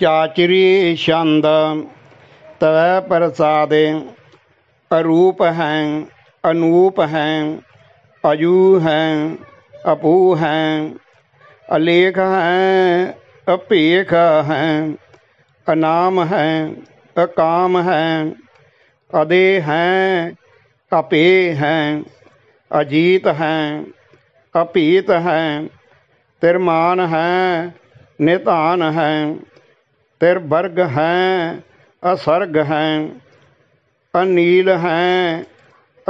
ਚਾਚਰੀ ਛੰਦ ਤਵੈ ਪ੍ਰਸਾਦੇ ਅਰੂਪ ਹੈ ਅਨੂਪ ਹੈ ਅਜੂ ਹੈ ਅਪੂ ਹੈ ਅਲੇਖ ਹੈ ਅਪੇਖ ਹੈ ਅਨਾਮ ਹੈ ਅਕਾਮ ਹੈ ਅਦੇ ਹੈ ਅਪੇ ਹੈ ਅਜੀਤ ਹੈ ਅਪੀਤ ਹੈ ਤਿਰਮਾਨ ਹੈ ਨਿਧਾਨ ਹੈ ਤਿਰ ਵਰਗ ਹੈ ਅਸਰਗ ਹੈ ਅਨੀਲ ਹੈ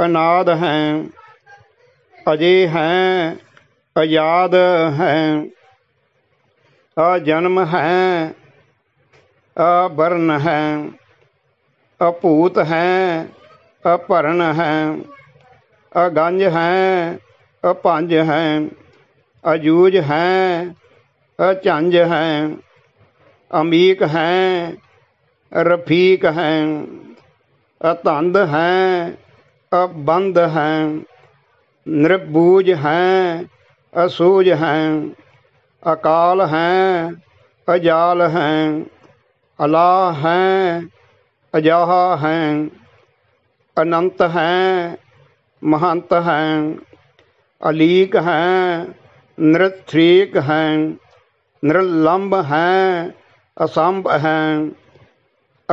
ਅਨਾਦ ਹੈ ਅਜੇ ਹੈ ਆਜ਼ਾਦ ਹੈ ਆ ਜਨਮ ਹੈ ਆ ਵਰਨ ਹੈ ਅਭੂਤ ਹੈ ਅਭਰਨ ਹੈ ਅਗੰਜ ਹੈ ਅਪੰਜ ਹੈ ਅਜੂਜ ਹੈ ਅਚੰਜ ਹੈ ਅਮੀਕ ਹੈ ਰਫੀਕ ਹੈ ਅਤੰਦ ਹੈ ਅਬੰਦ ਹੈ ਨਿਰਬੂਜ ਹੈ ਅਸੂਝ ਹੈ ਅਕਾਲ ਹੈ ਅਜਾਲ ਹੈ ਅਲਾ ਹੈ ਅਜਾਹਾ ਹੈ ਅਨੰਤ ਹੈ ਮਹੰਤ ਹੈ ਅਲੀਕ ਹੈ ਨਿਰਥਰੀਕ ਹੈ ਨਿਰਲੰਭ ਹੈ ਅਸੰਭ ਹੈ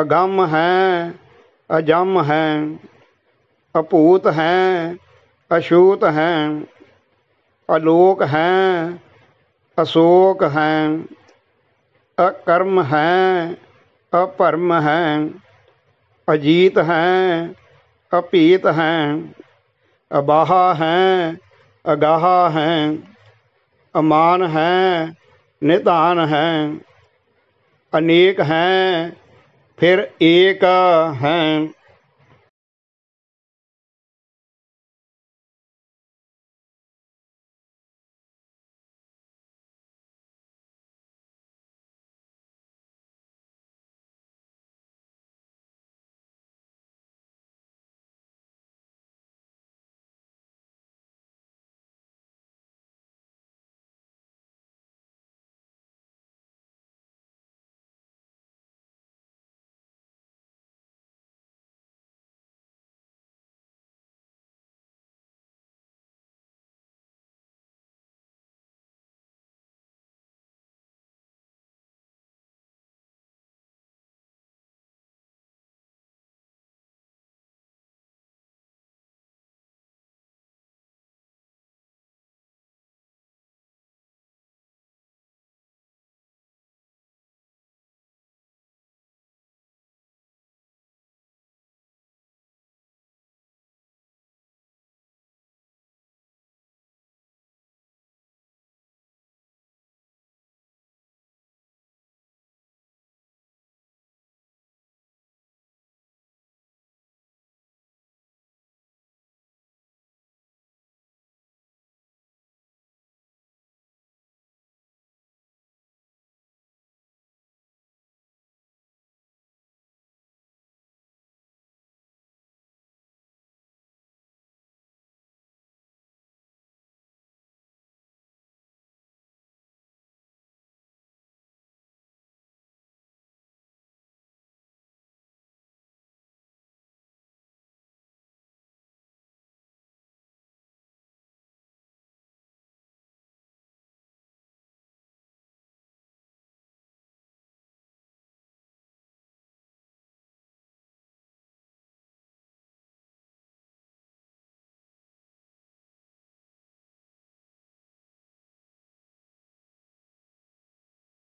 ਅਗੰਮ ਹੈ ਅਜੰਮ ਹੈ ਅਭੂਤ ਹੈ ਅਸ਼ੂਤ ਹੈ ਅਲੋਕ ਹੈ ਅਸੋਕ ਹੈ ਅਕਰਮ ਹੈ ਅਪਰਮ ਹੈ ਅਜੀਤ ਹੈ ਅਪੀਤ ਹੈ ਅਬਾਹਾ ਹੈ ਅਗਾਹਾ ਹੈ ਅਮਾਨ ਹੈ ਨਿਧਾਨ ਹੈ ਅਨੇਕ ਹੈ ਫਿਰ ਏਕ ਹੈ